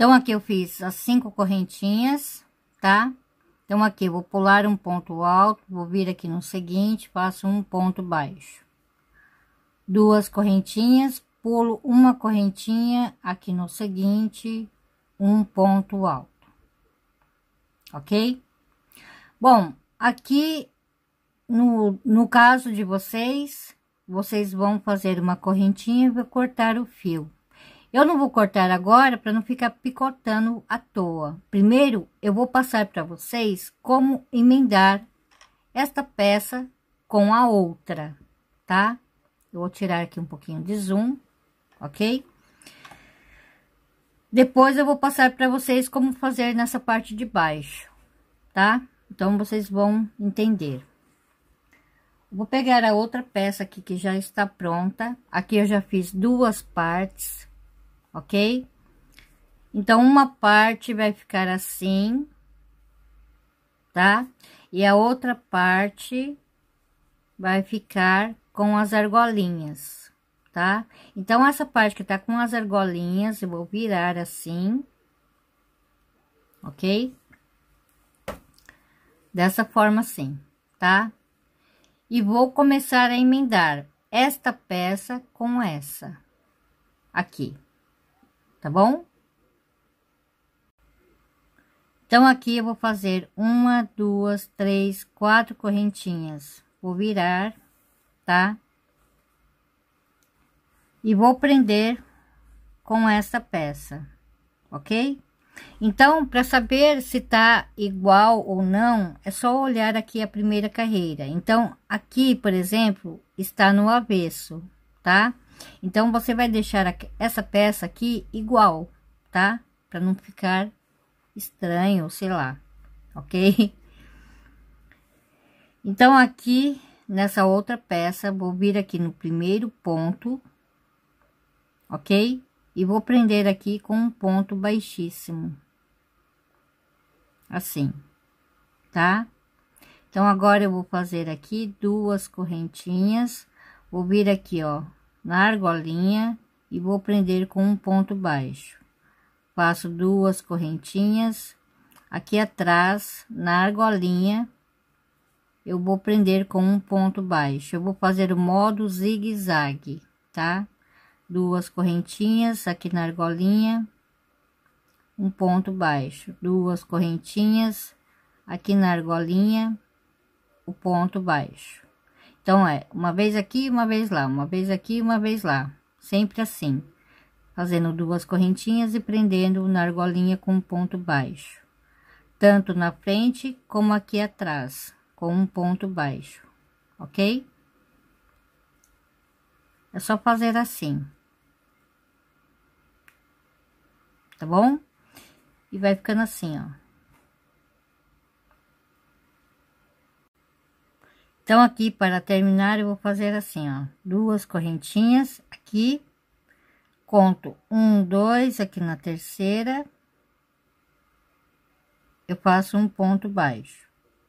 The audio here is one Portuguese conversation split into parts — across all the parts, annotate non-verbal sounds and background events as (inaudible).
Então, aqui eu fiz as cinco correntinhas, tá? Então, aqui eu vou pular um ponto alto, vou vir aqui no seguinte, faço um ponto baixo. Duas correntinhas, pulo uma correntinha aqui no seguinte, um ponto alto. Ok? Bom, aqui no, no caso de vocês, vocês vão fazer uma correntinha e cortar o fio. Eu não vou cortar agora para não ficar picotando à toa. Primeiro, eu vou passar para vocês como emendar esta peça com a outra, tá? Eu vou tirar aqui um pouquinho de zoom, ok? Depois eu vou passar para vocês como fazer nessa parte de baixo, tá? Então, vocês vão entender. Vou pegar a outra peça aqui que já está pronta. Aqui eu já fiz duas partes, ok? Então, uma parte vai ficar assim, tá? E a outra parte vai ficar com as argolinhas, tá? Então, essa parte que tá com as argolinhas, eu vou virar assim, ok? Dessa forma assim, tá? E vou começar a emendar esta peça com essa aqui tá bom? Então, aqui eu vou fazer uma, duas, três, quatro correntinhas. Vou virar, tá? E vou prender com essa peça, ok? Então, para saber se tá igual ou não, é só olhar aqui a primeira carreira. Então, aqui, por exemplo, está no avesso, tá? Tá? Então, você vai deixar essa peça aqui igual, tá? Pra não ficar estranho, sei lá, ok? (laughs) Então, aqui, nessa outra peça, vou vir aqui no primeiro ponto, ok? E vou prender aqui com um ponto baixíssimo. Assim, tá? Então, agora eu vou fazer aqui duas correntinhas, vou vir aqui, ó, na argolinha e vou prender com um ponto baixo. Faço duas correntinhas. Aqui atrás, na argolinha eu vou prender com um ponto baixo. Eu vou fazer o modo zigue-zague, tá? Duas correntinhas aqui na argolinha, um ponto baixo. Duas correntinhas aqui na argolinha, o ponto baixo. Então é uma vez aqui, uma vez lá, uma vez aqui, uma vez lá, sempre assim, fazendo duas correntinhas e prendendo na argolinha com um ponto baixo, tanto na frente como aqui atrás, com um ponto baixo, ok? É só fazer assim, tá bom? E vai ficando assim, ó. Então, aqui para terminar, eu vou fazer assim, ó, duas correntinhas aqui, conto um, dois aqui na terceira, eu faço um ponto baixo,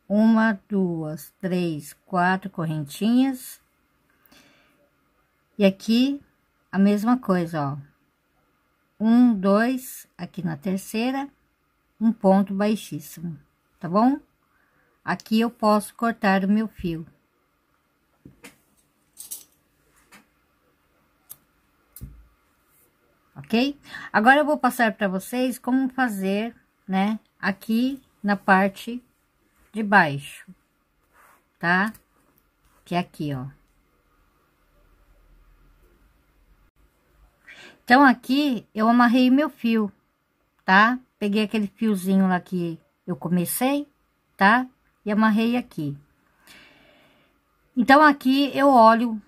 uma, duas, três, quatro correntinhas, e aqui a mesma coisa, ó, um, dois aqui na terceira, um ponto baixíssimo, tá bom? Aqui eu posso cortar o meu fio. Ok? Agora eu vou passar para vocês como fazer, né? Aqui na parte de baixo, tá? Que é aqui, ó. Então, aqui eu amarrei meu fio, tá? Peguei aquele fiozinho lá que eu comecei, tá? e amarrei aqui. Então, aqui eu olho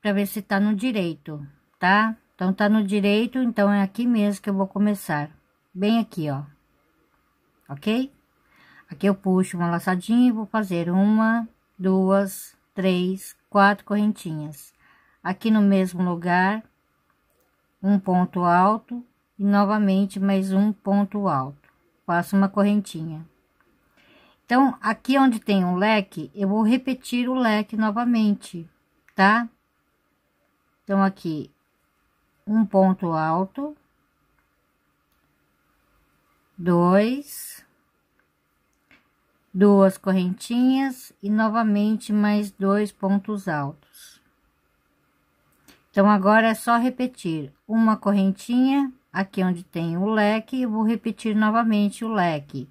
para ver se tá no direito, tá? Então, tá no direito, então é aqui mesmo que eu vou começar. Bem aqui, ó. Ok? Aqui eu puxo uma laçadinha e vou fazer uma, duas, três, quatro correntinhas. Aqui no mesmo lugar, um ponto alto e novamente mais um ponto alto. Faço uma correntinha. Então, aqui onde tem um leque, eu vou repetir o leque novamente, tá? Então, aqui, um ponto alto, dois, duas correntinhas e novamente mais dois pontos altos. Então, agora é só repetir uma correntinha, aqui onde tem o leque, eu vou repetir novamente o leque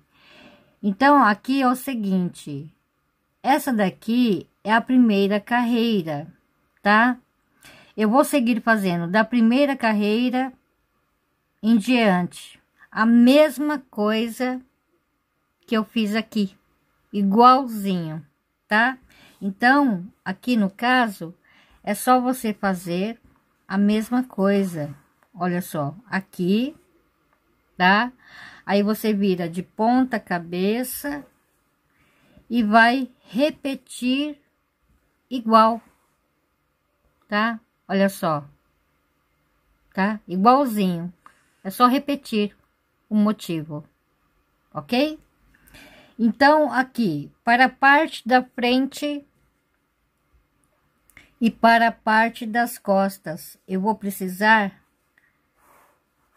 então, aqui é o seguinte: essa daqui é a primeira carreira, tá? Eu vou seguir fazendo da primeira carreira em diante a mesma coisa que eu fiz aqui, igualzinho, tá? Então, aqui no caso, é só você fazer a mesma coisa. Olha só, aqui, tá? Aí você vira de ponta cabeça e vai repetir igual, tá? Olha só, tá? Igualzinho. É só repetir o motivo, ok? Então, aqui, para a parte da frente e para a parte das costas, eu vou precisar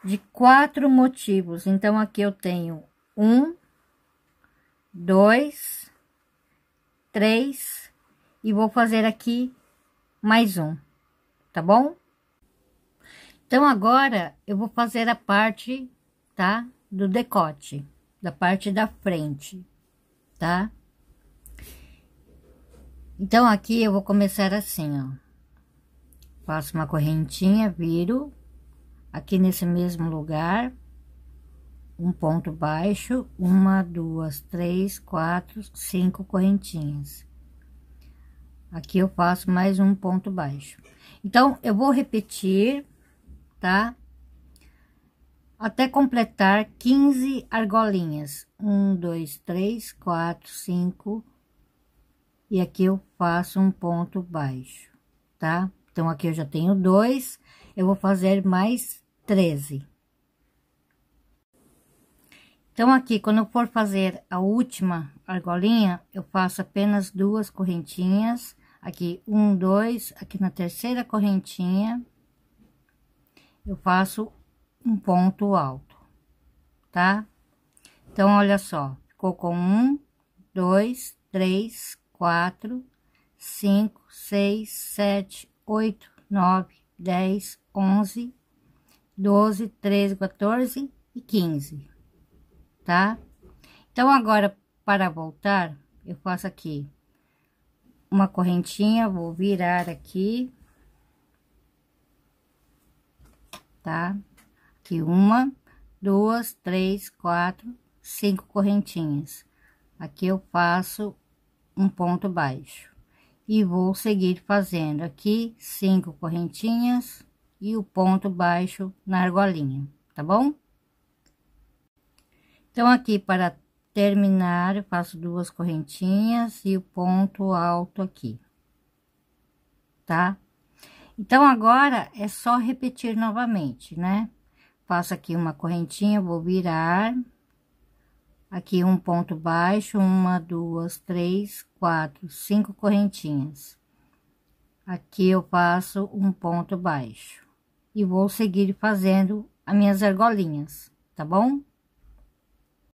de quatro motivos. Então, aqui eu tenho um, dois, três, e vou fazer aqui mais um, tá bom? Então, agora eu vou fazer a parte, tá? Do decote, da parte da frente, tá? Então, aqui eu vou começar assim, ó. Faço uma correntinha, viro aqui nesse mesmo lugar, um ponto baixo, uma, duas, três, quatro, cinco correntinhas. Aqui eu faço mais um ponto baixo. Então, eu vou repetir, tá? Até completar 15 argolinhas. Um, dois, três, quatro, cinco. E aqui eu faço um ponto baixo, tá? Então, aqui eu já tenho dois. Eu vou fazer mais 13. Então, aqui, quando eu for fazer a última argolinha, eu faço apenas duas correntinhas. Aqui, um, dois, aqui na terceira correntinha, eu faço um ponto alto, tá? Então, olha só, ficou com um, dois, três, quatro, cinco, seis, sete, oito, nove, dez, onze, 12, 13, 14 e 15, tá? Então, agora, para voltar, eu faço aqui uma correntinha, vou virar aqui, tá? Aqui uma, duas, três, quatro, cinco correntinhas. Aqui eu faço um ponto baixo. E vou seguir fazendo aqui cinco correntinhas e o ponto baixo na argolinha, tá bom? Então, aqui para terminar, eu faço duas correntinhas e o ponto alto aqui, tá? Então, agora é só repetir novamente, né? Faço aqui uma correntinha, vou virar. Aqui um ponto baixo, uma, duas, três, quatro, cinco correntinhas. Aqui eu faço um ponto baixo e vou seguir fazendo as minhas argolinhas, tá bom?